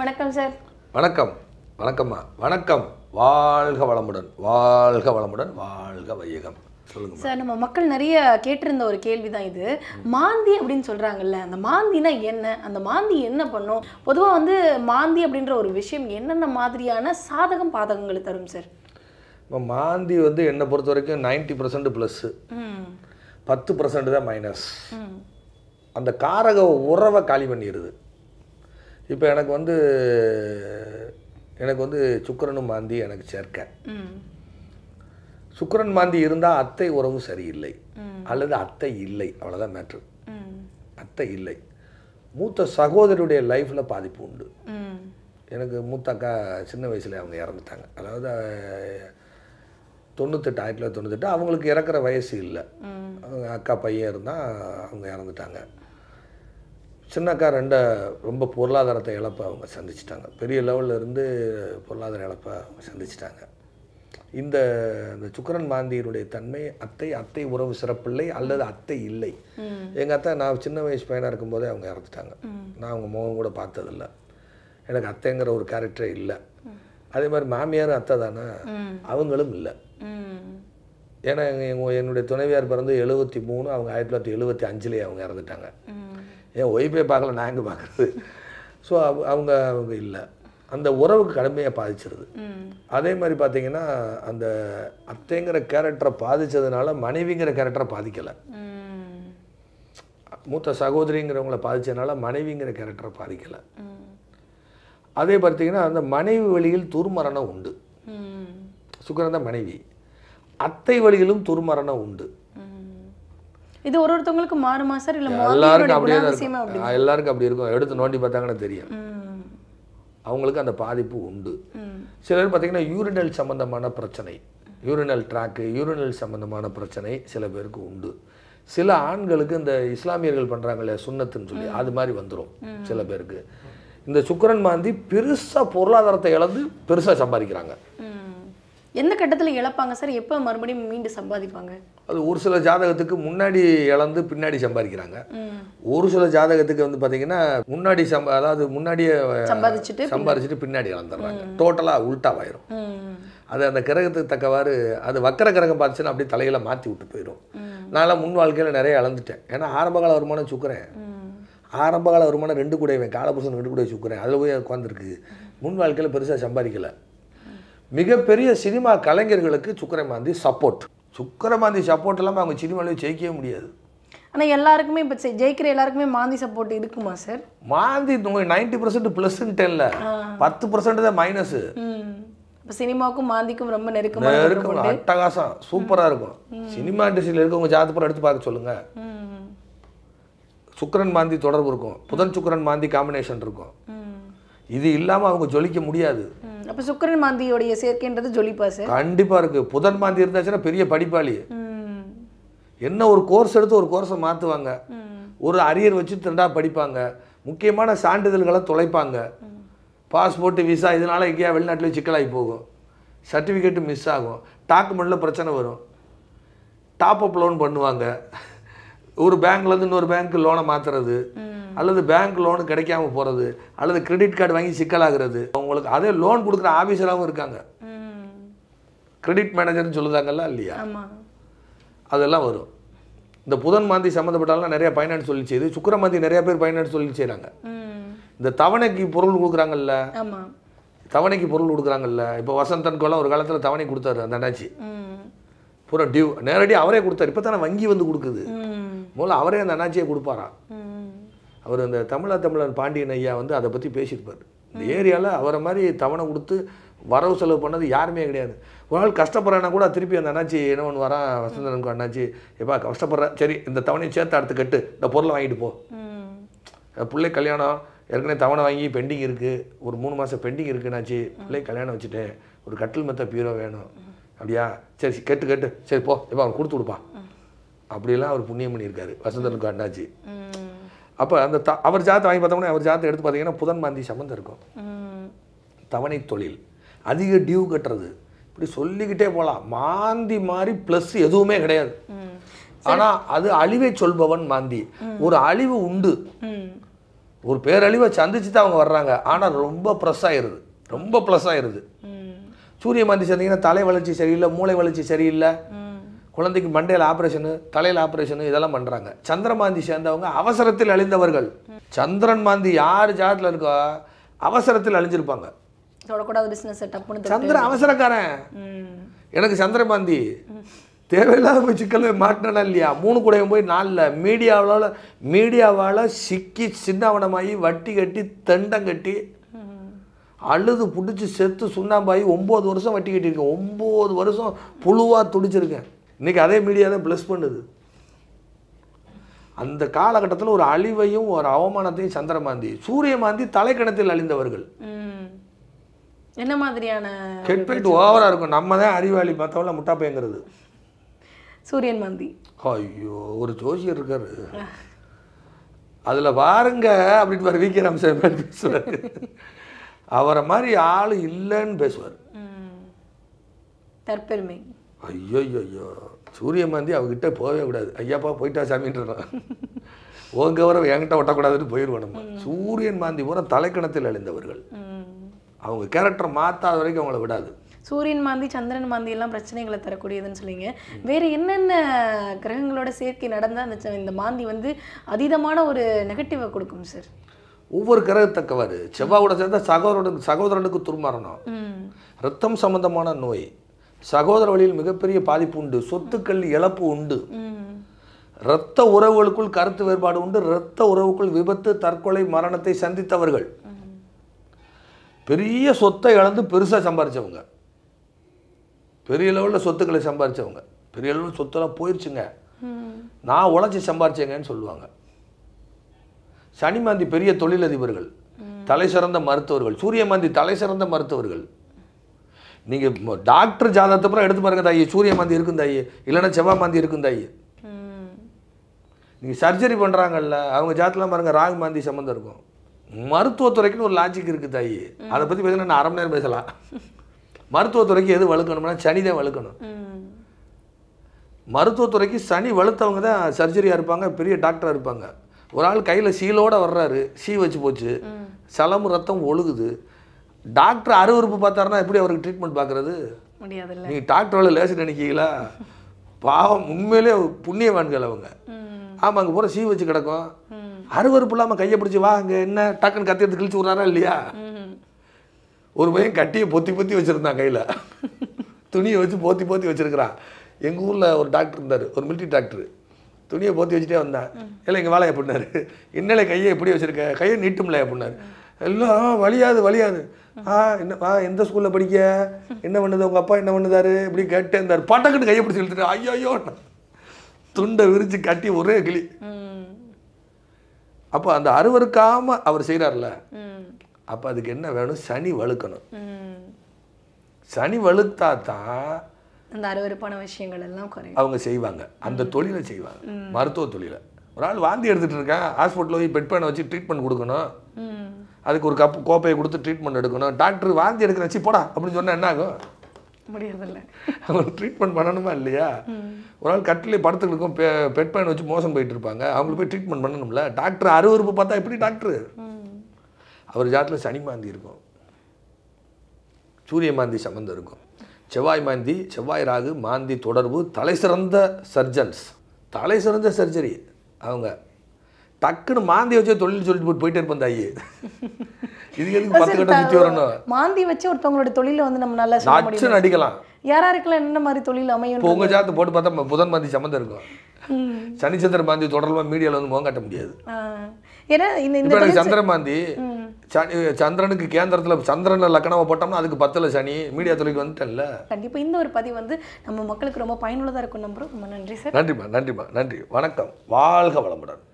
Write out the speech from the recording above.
வணக்கம் சார் வணக்கம் வணக்கம்மா வணக்கம் வாழ்க வளமுடன் வாழ்க வளமுடன் வாழ்க வையகம் சொல்லுங்க சார் நம்ம மக்கள் நிறைய கேட்டிருந்த ஒரு கேள்வி தான் இது மாந்தி அப்படின்னு சொல்கிறாங்கல்ல அந்த மாந்தினா என்ன அந்த மாந்தி என்ன பண்ணும் பொதுவாக வந்து மாந்தி அப்படின்ற ஒரு விஷயம் என்னென்ன மாதிரியான சாதகம் பாதகங்களை தரும் சார் இப்போ மாந்தி வந்து என்னை பொறுத்த வரைக்கும் நைன்டி பர்சன்ட் ப்ளஸ்ஸு பத்து பர்சன்ட் தான் மைனஸ் அந்த காரக உறவை காலி பண்ணிடுது இப்போ எனக்கு வந்து எனக்கு வந்து சுக்கரனும் மாந்தி எனக்கு சேர்க்க சுக்கரன் மாந்தி இருந்தால் அத்தை உறவு சரியில்லை அல்லது அத்தை இல்லை அவ்வளோதான் மேட்ரு அத்தை இல்லை மூத்த சகோதரியுடைய லைஃப்பில் பாதிப்பு உண்டு எனக்கு மூத்த அக்கா சின்ன வயசில் அவங்க இறந்துட்டாங்க அதாவது தொண்ணூத்தெட்டு ஆயிரத்தி தொள்ளாயிரத்தி தொண்ணூத்தெட்டு அவங்களுக்கு இறக்குற வயசு இல்லை அவங்க அக்கா பையன் இருந்தால் அவங்க இறந்துட்டாங்க சின்னக்கா ரெண்ட ரொம்ப பொருளாதாரத்தை இழப்பை அவங்க சந்திச்சிட்டாங்க பெரிய லெவலில் இருந்து பொருளாதார இழப்பை அவங்க சந்திச்சிட்டாங்க இந்த இந்த சுக்கரன் மாந்தியினுடைய தன்மை அத்தை அத்தை உறவு சிறப்பில்லை அல்லது அத்தை இல்லை எங்கள் அத்தை நான் சின்ன வயசு பையனாக இருக்கும்போதே அவங்க இறந்துட்டாங்க நான் அவங்க முகம் கூட பார்த்ததில்ல எனக்கு அத்தைங்கிற ஒரு கேரக்டரே இல்லை அதே மாதிரி மாமியார் அத்தை தானே அவங்களும் இல்லை ஏன்னா என்னுடைய துணைவியார் பிறந்து எழுபத்தி மூணு அவங்க ஆயிரத்தி தொள்ளாயிரத்தி எழுபத்தி அஞ்சுலேயே அவங்க இறந்துட்டாங்க என் ஒய்ஃபே பார்க்கல நான் எங்கே பார்க்குறது ஸோ அவங்க அவங்க இல்லை அந்த உறவுக்கு கடுமையாக பாதிச்சிருது அதே மாதிரி பார்த்தீங்கன்னா அந்த அத்தைங்கிற கேரக்டரை பாதித்ததுனால மனைவிங்கிற கேரக்டரை பாதிக்கலை மூத்த சகோதரிங்கிறவங்கள பாதித்ததுனால மனைவிங்கிற கேரக்டரை பாதிக்கலை அதே பார்த்தீங்கன்னா அந்த மனைவி வழியில் துர்மரணம் உண்டு சுக்கரன் மனைவி அத்தை வழியிலும் துர்மரணம் உண்டு இது ஒரு ஒருத்தவங்களுக்கு மாறுமா சார் இல்லை எல்லாருக்கும் அப்படியே எல்லாருக்கும் அப்படி இருக்கும் எடுத்து நோண்டி பார்த்தாங்கன்னா தெரியும் அவங்களுக்கு அந்த பாதிப்பு உண்டு சிலர் பார்த்தீங்கன்னா யூரினல் சம்பந்தமான பிரச்சனை யூரினல் ட்ராக்கு யூரினல் சம்மந்தமான பிரச்சனை சில பேருக்கு உண்டு சில ஆண்களுக்கு இந்த இஸ்லாமியர்கள் பண்ணுறாங்களே சுண்ணத்துன்னு சொல்லி அது மாதிரி வந்துடும் சில பேருக்கு இந்த சுக்கரன் மாந்தி பெருசாக பொருளாதாரத்தை இழந்து பெருசாக சம்பாதிக்கிறாங்க எந்த கட்டத்தில் இழப்பாங்க சார் எப்போ மறுபடியும் மீண்டும் சம்பாதிப்பாங்க அது ஒரு சில ஜாதகத்துக்கு முன்னாடி இழந்து பின்னாடி சம்பாதிக்கிறாங்க ஒரு சில ஜாதகத்துக்கு வந்து பார்த்தீங்கன்னா முன்னாடி சம்பா அதாவது முன்னாடியே சம்பாதிச்சுட்டு சம்பாதிச்சுட்டு பின்னாடி இழந்துடுறாங்க டோட்டலாக உல்ட்டாவாயிரும் அது அந்த கிரகத்துக்கு தக்கவாறு அது வக்கர கிரகம் பார்த்துச்சுன்னா அப்படியே தலையில மாற்றி விட்டு போயிடும் நான்லாம் முன் வாழ்க்கையில் நிறைய இழந்துட்டேன் ஏன்னா ஆரம்பகால வருமானம் சுக்கிறேன் ஆரம்பகால வருமானம் ரெண்டு கூடவே காலபுருஷன் ரெண்டு கூட சுக்கிறேன் அதில் போய் உட்காந்துருக்கு முன் வாழ்க்கையில் பெருசாக சம்பாதிக்கலை மிகப்பெரிய சினிமா கலைஞர்களுக்கு சுக்கரமாந்தி சப்போர்ட் சுக்கரமாந்தி சப்போர்ட் இல்லாமல் அவங்க சினிமாவில் ஜெயிக்கவே முடியாது ஆனால் எல்லாருக்குமே இப்போ ஜெயிக்கிற எல்லாருக்குமே மாந்தி சப்போர்ட் இருக்குமா சார் மாந்தி உங்களுக்கு நைன்டி பர்சன்ட் தெரியல பத்து பர்சன்ட் தான் மைனஸ் இப்போ சினிமாவுக்கும் மாந்திக்கும் ரொம்ப நெருக்கமாக இருக்கும் அட்டகாசம் சூப்பராக இருக்கும் சினிமா இண்டஸ்ட்ரியில் இருக்கவங்க ஜாதகப்படம் எடுத்து பார்க்க சொல்லுங்க சுக்கரன் மாந்தி தொடர்பு இருக்கும் புதன் சுக்கரன் மாந்தி காம்பினேஷன் இருக்கும் இது இல்லாமல் அவங்க ஜொலிக்க முடியாது அப்போ சுக்கரன் மாந்தியோடைய சேர்க்கைன்றது ஜொலிப்பா சார் கண்டிப்பா இருக்கு புதன் மாந்தி இருந்தாச்சுன்னா பெரிய படிப்பாளி என்ன ஒரு கோர்ஸ் எடுத்து ஒரு கோர்ஸை மாற்றுவாங்க ஒரு அரியர் வச்சு திரண்டா படிப்பாங்க முக்கியமான சான்றிதழ்களை தொலைப்பாங்க பாஸ்போர்ட்டு விசா இதனால எங்கேயா வெளிநாட்டிலே சிக்கலாகி போகும் சர்டிஃபிகேட்டு மிஸ் ஆகும் டாக்குமெண்ட்டில் பிரச்சனை வரும் டாப் அப் லோன் பண்ணுவாங்க ஒரு பேங்க்லேருந்து இன்னொரு பேங்க்கு லோனை மாற்றுறது அல்லது பேங்க் லோனு கிடைக்காம போகிறது அல்லது கிரெடிட் கார்டு வாங்கி சிக்கலாகிறது அவங்களுக்கு அதே லோன் கொடுக்குற ஆஃபீஸராகவும் இருக்காங்க கிரெடிட் மேனேஜர்னு சொல்லுதாங்கல்ல இல்லையா அதெல்லாம் வரும் இந்த புதன் மாந்தி சம்மந்தப்பட்டாலும் நிறைய பயனாளி சொல்லி செய்யுது சுக்கர மாந்தி நிறைய பேர் பயனாளி சொல்லி செய்கிறாங்க இந்த தவணைக்கு பொருள் கொடுக்குறாங்கல்ல தவணைக்கு பொருள் கொடுக்குறாங்கல்ல இப்போ வசந்தன் கோலம் ஒரு காலத்தில் தவணை கொடுத்தாரு அந்த அண்ணாச்சி பூரா டியூ நேரடியாக அவரே கொடுத்தாரு இப்போ தானே வங்கி வந்து கொடுக்குது முதல்ல அவரே அந்த அண்ணாச்சியை கொடுப்பாராம் அவர் அந்த தமிழா தமிழன் பாண்டியன் ஐயா வந்து அதை பற்றி பேசியிருப்பார் இந்த ஏரியாவில் அவரை மாதிரி தவணை கொடுத்து வரவு செலவு பண்ணது யாருமே கிடையாது ஒரு நாள் கஷ்டப்படுறேன்னா கூட திருப்பி அந்த அண்ணாச்சி என்ன ஒன்று வரான் வசந்தனுக்கு அண்ணாச்சி எப்பா கஷ்டப்படுறேன் சரி இந்த தவணையை சேர்த்து அடுத்து கட்டு இந்த பொருளை வாங்கிட்டு போ பிள்ளை கல்யாணம் ஏற்கனவே தவணை வாங்கி பெண்டிங் இருக்குது ஒரு மூணு மாதம் பெண்டிங் இருக்குன்னாச்சு பிள்ளை கல்யாணம் வச்சுட்டேன் ஒரு கட்டில் மெத்த பீரோ வேணும் அப்படியா சரி கெட்டு கெட்டு சரி போ இப்போ அவன் கொடுத்து கொடுப்பான் அப்படிலாம் அவர் புண்ணியம் பண்ணியிருக்காரு வசந்தனுக்கு அண்ணாச்சி அப்போ அந்த த அவர் ஜாத்தை வாங்கி பார்த்தோம்னா அவர் ஜாத்தை எடுத்து பார்த்தீங்கன்னா புதன் மாந்தி சம்மந்தம் இருக்கும் தவணை தொழில் அதிக டியூ கட்டுறது இப்படி சொல்லிக்கிட்டே போகலாம் மாந்தி மாதிரி ப்ளஸ் எதுவுமே கிடையாது ஆனால் அது அழிவை சொல்பவன் மாந்தி ஒரு அழிவு உண்டு ஒரு பேரழிவை சந்திச்சு தான் அவங்க வர்றாங்க ஆனால் ரொம்ப ப்ரெஸ் ஆயிடுது ரொம்ப ப்ளஸ் ஆயிடுது சூரிய மாந்தி சந்திங்கன்னா தலை வளர்ச்சி சரியில்லை மூளை வளர்ச்சி சரியில்லை குழந்தைக்கு மண்டையில் ஆப்ரேஷனு தலையில் ஆப்ரேஷனு இதெல்லாம் பண்ணுறாங்க சந்திரமாந்தி சேர்ந்தவங்க அவசரத்தில் அழிந்தவர்கள் சந்திரன் மாந்தி யார் ஜாதத்தில் இருக்கோ அவசரத்தில் அழிஞ்சிருப்பாங்க சந்திர சந்திரன் அவசரக்காரன் எனக்கு சந்திரமாந்தி தேவையில்லாத போய் சிக்கல் மாட்டினா இல்லையா மூணு கூடையும் போய் நாளில் மீடியாவால் மீடியாவால் சிக்கி சின்னவனமாகி வட்டி கட்டி தெண்டம் கட்டி அழுது பிடிச்சி செத்து சுண்ணாம்பாயி ஒம்பது வருஷம் வட்டி கட்டியிருக்கேன் ஒம்பது வருஷம் புழுவாக துடிச்சிருக்கேன் இன்றைக்கி அதே மீடியா தான் ப்ளஸ் பண்ணுது அந்த காலகட்டத்தில் ஒரு அழிவையும் ஒரு அவமானத்தையும் சந்திரமாந்தி சூரியமாந்தி தலைக்கணத்தில் அழிந்தவர்கள் என்ன மாதிரியான ஹெட்பெட் ஓவராக இருக்கும் நம்ம தான் அறிவாளி பார்த்தவங்கள முட்டாப்பேங்கிறது சூரியன் மாந்தி ஐயோ ஒரு ஜோசியர் இருக்காரு அதில் பாருங்க அப்படின்னு வர விகேராம் சார் பேசுவார் அவரை மாதிரி ஆள் இல்லைன்னு பேசுவார் தற்பெருமை ஐயோ ஐயோ சூரியமாந்தி அவகிட்ட போகவே கூடாது ஐயாப்பா போயிட்டா சாமின்றான் உன் கௌரவம் என்கிட்ட ஒட்டக்கூடாதுன்னு போயிடுவோம் நம்ம சூரியன் மாந்தி பூரா தலைக்கணத்தில் அழிந்தவர்கள் அவங்க கேரக்டர் மாற்றாத வரைக்கும் அவங்கள விடாது சூரியன் மாந்தி சந்திரன் மாந்தி எல்லாம் பிரச்சனைகளை தரக்கூடியதுன்னு சொல்லிங்க வேறு என்னென்ன கிரகங்களோட சேர்க்கை நடந்தால் அந்த இந்த மாந்தி வந்து அதீதமான ஒரு நெகட்டிவை கொடுக்கும் சார் ஒவ்வொரு கிரகத்தக்கவாறு செவ்வாவோட சேர்ந்தா சகோதரனுக்கு சகோதரனுக்கு துர்மரணம் ரத்தம் சம்பந்தமான நோய் சகோதர வழியில் மிகப்பெரிய பாதிப்பு உண்டு சொத்துக்கள் இழப்பு உண்டு இரத்த உறவுகளுக்குள் கருத்து வேறுபாடு உண்டு இரத்த உறவுக்குள் விபத்து தற்கொலை மரணத்தை சந்தித்தவர்கள் பெரிய சொத்தை இழந்து பெருசாக சம்பாரித்தவங்க பெரிய லெவலில் சொத்துக்களை சம்பாரித்தவங்க பெரிய லெவலில் சொத்துலாம் போயிடுச்சுங்க நான் உழைச்சி சம்பாரிச்சேங்கன்னு சொல்லுவாங்க சனிமாந்தி பெரிய தொழிலதிபர்கள் தலை சிறந்த மருத்துவர்கள் சூரியமாந்தி தலை சிறந்த மருத்துவர்கள் நீங்கள் டாக்டர் ஜாதகத்தை அப்புறம் எடுத்து பாருங்க தாய் சூரிய மாந்தி இருக்கும் தாய் இல்லைன்னா செவ்வா மாந்தி இருக்கும் தாய் நீங்கள் சர்ஜரி பண்ணுறாங்கல்ல அவங்க ஜாதகெலாம் பாருங்கள் ராகு மாந்தி சம்மந்தம் இருக்கும் மருத்துவத்துறைக்குன்னு ஒரு லாஜிக் இருக்குது தாய் அதை பற்றி பார்த்தீங்கன்னா நான் அரை மணி நேரம் பேசலாம் மருத்துவத்துறைக்கு எது வழுக்கணும்னா சனி தான் வழுக்கணும் மருத்துவத்துறைக்கு சனி வழுத்தவங்க தான் சர்ஜரியாக இருப்பாங்க பெரிய டாக்டராக இருப்பாங்க ஒரு ஆள் கையில் சீலோடு வர்றாரு சீ வச்சு போச்சு சலம் ரத்தம் ஒழுகுது டாக்டர் அருவறுப்பு பார்த்தாருன்னா எப்படி அவருக்கு ட்ரீட்மெண்ட் பார்க்குறது முடியாது நீங்கள் டாக்டரோட லேசு நினைக்கீங்களா பாவம் உண்மையிலே புண்ணியவான்கள் அவங்க ஆமாம் அங்கே போகிற சீ வச்சு கிடக்கும் அறுவறுப்பு இல்லாமல் கையை பிடிச்சி வா அங்கே என்ன டக்குன்னு கத்தி எடுத்து கிழிச்சு விட்றாரா இல்லையா ஒரு பையன் கட்டியை பொத்தி பொத்தி வச்சுருந்தான் கையில் துணியை வச்சு போத்தி போத்தி வச்சுருக்கிறான் எங்கள் ஊரில் ஒரு டாக்டர் இருந்தார் ஒரு மில்ட்ரி டாக்டர் துணியை போத்தி வச்சுட்டே வந்தேன் இல்லை எங்கள் வேலையை எப்படின்னாரு என்னல கையை எப்படி வச்சுருக்க கையை நீட்டும்ல அப்படின்னாரு எல்லாம் வழியாது வழியாது ஆ என்ன ஆ எந்த ஸ்கூலில் படிக்க என்ன பண்ணுது உங்கள் அப்பா என்ன பண்ணுதாரு இப்படி கேட்டு இருந்தார் பட்டக்கட்டு கையை பிடிச்சி எழுத்துட்டு ஐயோ துண்டை விரித்து கட்டி ஒரே கிளி அப்போ அந்த அறுவருக்காம அவர் செய்கிறார்ல அப்போ அதுக்கு என்ன வேணும் சனி வழுக்கணும் சனி வழுத்தா தான் அந்த விஷயங்கள் எல்லாம் குறையும் அவங்க செய்வாங்க அந்த தொழிலை செய்வாங்க மருத்துவ தொழிலை ஒரு ஆள் வாந்தி எடுத்துகிட்டு இருக்கேன் ஹாஸ்பிட்டலில் போய் பெட் பேனை வச்சு ட்ரீட்மெண்ட் கொடுக்கணும் அதுக்கு ஒரு கப் கோப்பையை கொடுத்து ட்ரீட்மெண்ட் எடுக்கணும் டாக்டர் வாந்தி எடுக்கிற வச்சு போடா அப்படின்னு சொன்னால் என்ன ஆகும் முடியாதுல்ல அவங்க ட்ரீட்மெண்ட் பண்ணணுமா இல்லையா ஒரு நாள் கட்டிலே படத்துகளுக்கும் பெட் பயன் வச்சு மோசம் போயிட்டு இருப்பாங்க அவங்களுக்கு போய் ட்ரீட்மெண்ட் பண்ணணும்ல டாக்டர் அறுவறுப்பு பார்த்தா எப்படி டாக்டர் அவர் ஜாத்தில் சனி மாந்தி இருக்கும் சூரிய மாந்தி சம்மந்தம் இருக்கும் செவ்வாய் மாந்தி செவ்வாய் ராகு மாந்தி தொடர்பு தலை சிறந்த சர்ஜன்ஸ் தலை சிறந்த சர்ஜரி அவங்க டக்குன்னு மாந்தி வச்சு தொழில் சொல்லிட்டு போட்டு போயிட்டே இருப்பேன் தாயி இது எதுக்கு பத்து கட்டம் சுற்றி வரணும் மாந்தி வச்சு ஒருத்தவங்களோட தொழில வந்து நம்ம நல்லா நச்சு நடிக்கலாம் இருக்கலாம் என்ன மாதிரி தொழில் அமையும் உங்க ஜாத்து போட்டு பார்த்தா புதன் மாந்தி சம்மந்தம் இருக்கும் சனிச்சந்திர மாந்தி தொடர்பாக மீடியாவில் வந்து முகம் கட்ட முடியாது ஏன்னா இந்த சந்திர மாந்தி சந்திரனுக்கு கேந்திரத்தில் சந்திரனில் லக்கணமாக போட்டோம்னா அதுக்கு பத்தில் சனி மீடியா துறைக்கு வந்துட்டேன்ல கண்டிப்பாக இந்த ஒரு பதிவு வந்து நம்ம மக்களுக்கு ரொம்ப பயனுள்ளதாக இருக்கும் நம்புறோம் ரொம்ப நன்றி சார் நன்றிமா நன்றிமா நன்றி வணக்கம் வாழ்க வளமுடன்